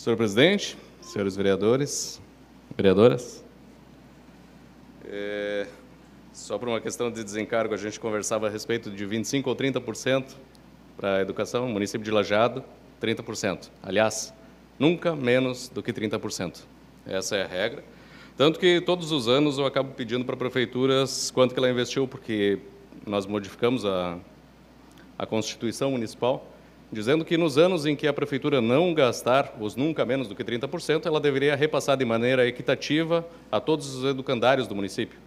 Senhor presidente, senhores vereadores, vereadoras, é, só por uma questão de desencargo, a gente conversava a respeito de 25% ou 30% para a educação, município de Lajado, 30%. Aliás, nunca menos do que 30%. Essa é a regra. Tanto que todos os anos eu acabo pedindo para prefeituras quanto que ela investiu, porque nós modificamos a, a Constituição Municipal dizendo que nos anos em que a prefeitura não gastar os nunca menos do que 30%, ela deveria repassar de maneira equitativa a todos os educandários do município.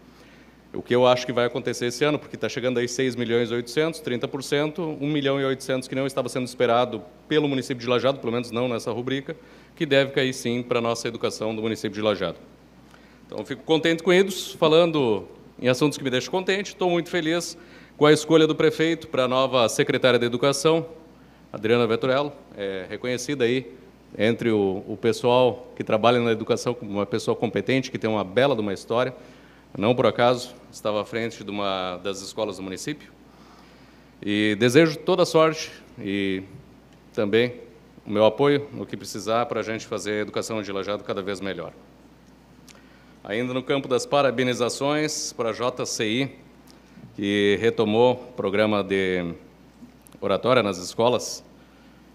O que eu acho que vai acontecer esse ano, porque está chegando aí 6 milhões e 800, 30%, 1 milhão e 800 que não estava sendo esperado pelo município de Lajado, pelo menos não nessa rubrica, que deve cair sim para a nossa educação do município de Lajado. Então, fico contente com isso, falando em assuntos que me deixam contente, estou muito feliz com a escolha do prefeito para a nova secretária da Educação, Adriana Vettorello, é, reconhecida aí entre o, o, pessoal que trabalha na educação como uma pessoa competente, que tem uma bela de uma história. Não por acaso estava à frente de uma das escolas do município. E desejo toda sorte e também o meu apoio no que precisar para a gente fazer a educação de Lajado cada vez melhor. Ainda no campo das parabenizações para a JCI, que retomou o programa de oratória nas escolas.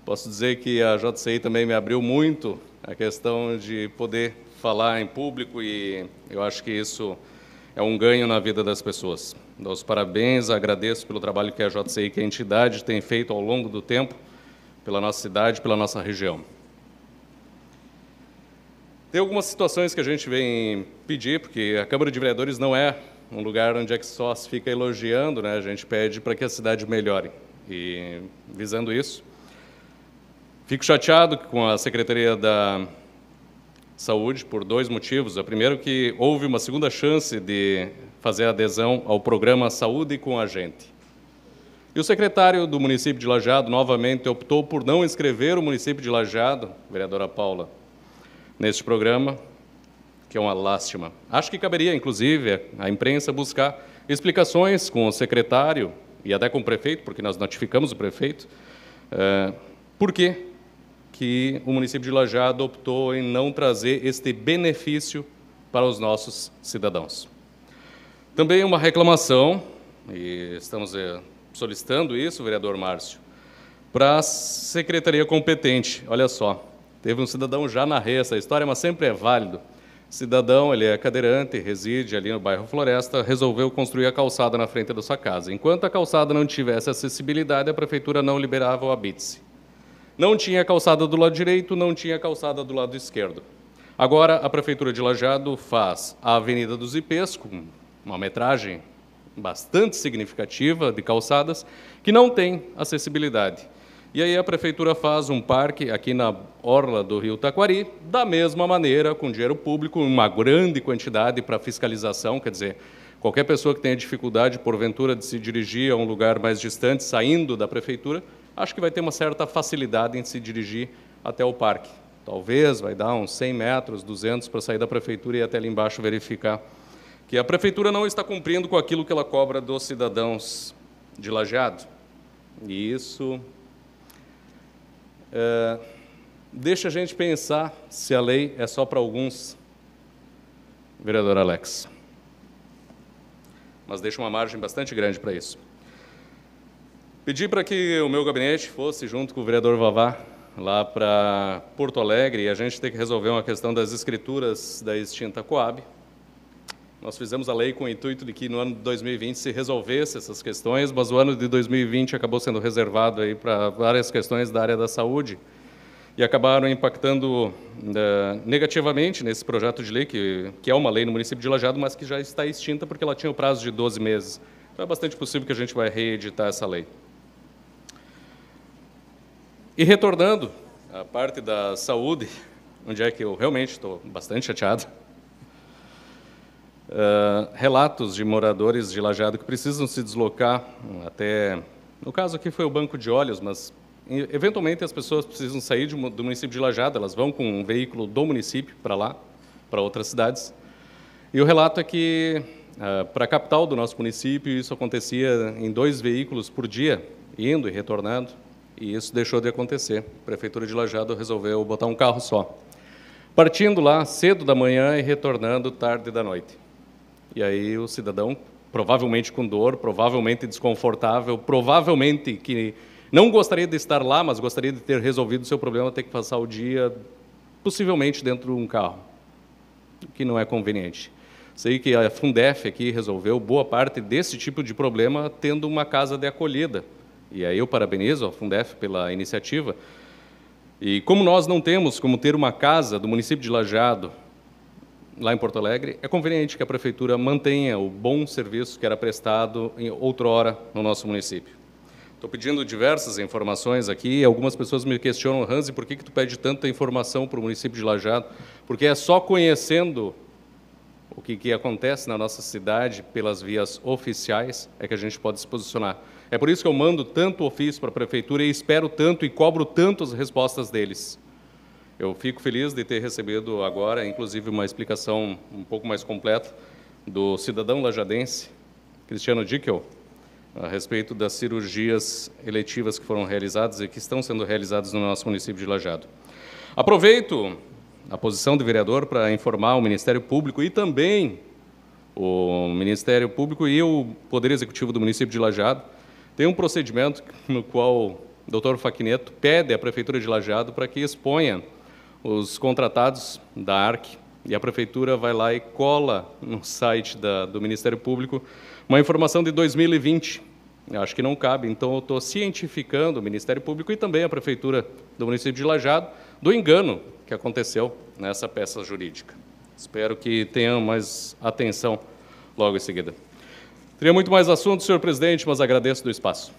Posso dizer que a JCI também me abriu muito a questão de poder falar em público e eu acho que isso é um ganho na vida das pessoas. Dou os parabéns, agradeço pelo trabalho que a JCI, que a entidade, tem feito ao longo do tempo pela nossa cidade, pela nossa região. Tem algumas situações que a gente vem pedir, porque a Câmara de Vereadores não é um lugar onde é que só se fica elogiando, né? a gente pede para que a cidade melhore. E visando isso, fico chateado com a Secretaria da Saúde por dois motivos. O primeiro que houve uma segunda chance de fazer adesão ao programa Saúde com a Gente. E o secretário do município de Lajeado novamente optou por não inscrever o município de Lajeado, vereadora Paula, neste programa, que é uma lástima. Acho que caberia, inclusive, à imprensa buscar explicações com o secretário e até com o prefeito, porque nós notificamos o prefeito, é, por quê? que o município de Lajeado optou em não trazer este benefício para os nossos cidadãos. Também uma reclamação, e estamos é, solicitando isso, vereador Márcio, para a secretaria competente. Olha só, teve um cidadão já na essa história, mas sempre é válido. Cidadão, ele é cadeirante, reside ali no bairro Floresta, resolveu construir a calçada na frente da sua casa. Enquanto a calçada não tivesse acessibilidade, a prefeitura não liberava o habite-se. Não tinha calçada do lado direito, não tinha calçada do lado esquerdo. Agora, a prefeitura de Lajado faz a Avenida dos Ipês, com uma metragem bastante significativa de calçadas, que não tem acessibilidade. E aí a prefeitura faz um parque aqui na orla do Rio Taquari, da mesma maneira, com dinheiro público, uma grande quantidade para fiscalização, quer dizer, qualquer pessoa que tenha dificuldade, porventura, de se dirigir a um lugar mais distante, saindo da prefeitura, acho que vai ter uma certa facilidade em se dirigir até o parque. Talvez vai dar uns 100 metros, 200 para sair da prefeitura e até ali embaixo verificar que a prefeitura não está cumprindo com aquilo que ela cobra dos cidadãos de Lajeado. E isso é, deixa a gente pensar se a lei é só para alguns, vereador Alex. Mas deixa uma margem bastante grande para isso. Pedi para que o meu gabinete fosse, junto com o vereador Vavá, lá para Porto Alegre, e a gente tem que resolver uma questão das escrituras da extinta Coab, nós fizemos a lei com o intuito de que no ano de 2020 se resolvesse essas questões, mas o ano de 2020 acabou sendo reservado aí para várias questões da área da saúde e acabaram impactando uh, negativamente nesse projeto de lei, que, que é uma lei no município de Lajado, mas que já está extinta porque ela tinha o prazo de 12 meses. Então é bastante possível que a gente vai reeditar essa lei. E retornando à parte da saúde, onde é que eu realmente estou bastante chateado, relatos de moradores de Lajado que precisam se deslocar até, no caso aqui foi o Banco de Olhos, mas eventualmente as pessoas precisam sair de, do município de Lajado, elas vão com um veículo do município para lá, para outras cidades. E o relato é que uh, para a capital do nosso município isso acontecia em dois veículos por dia, indo e retornando, e isso deixou de acontecer. A Prefeitura de Lajado resolveu botar um carro só partindo lá cedo da manhã e retornando tarde da noite. E aí o cidadão, provavelmente com dor, provavelmente desconfortável, provavelmente que não gostaria de estar lá, mas gostaria de ter resolvido o seu problema, ter que passar o dia possivelmente dentro de um carro, o que não é conveniente. Sei que a Fundef aqui resolveu boa parte desse tipo de problema tendo uma casa de acolhida. E aí eu parabenizo a Fundef pela iniciativa. E como nós não temos como ter uma casa do município de Lajeado lá em Porto Alegre, é conveniente que a Prefeitura mantenha o bom serviço que era prestado em outrora no nosso município. Estou pedindo diversas informações aqui. Algumas pessoas me questionam, Hansi, por que, que tu pede tanta informação para o município de Lajado? Porque é só conhecendo o que, que acontece na nossa cidade pelas vias oficiais é que a gente pode se posicionar. É por isso que eu mando tanto ofício para a prefeitura e espero tanto e cobro tantas respostas deles. Eu fico feliz de ter recebido agora, inclusive, uma explicação um pouco mais completa do cidadão lajadense, Cristiano Dickel, a respeito das cirurgias eletivas que foram realizadas e que estão sendo realizadas no nosso município de Lajado. Aproveito a posição de vereador para informar o Ministério Público e também o Ministério Público e o Poder Executivo do município de Lajado. Tem um procedimento no qual o doutor Faquineto pede à Prefeitura de Lajado para que exponha os contratados da ARC e a prefeitura vai lá e cola no site da, do Ministério Público uma informação de 2020. Eu acho que não cabe, então eu estou cientificando o Ministério Público e também a prefeitura do município de Lajado do engano que aconteceu nessa peça jurídica. Espero que tenham mais atenção logo em seguida. Teria muito mais assunto, senhor presidente, mas agradeço do espaço.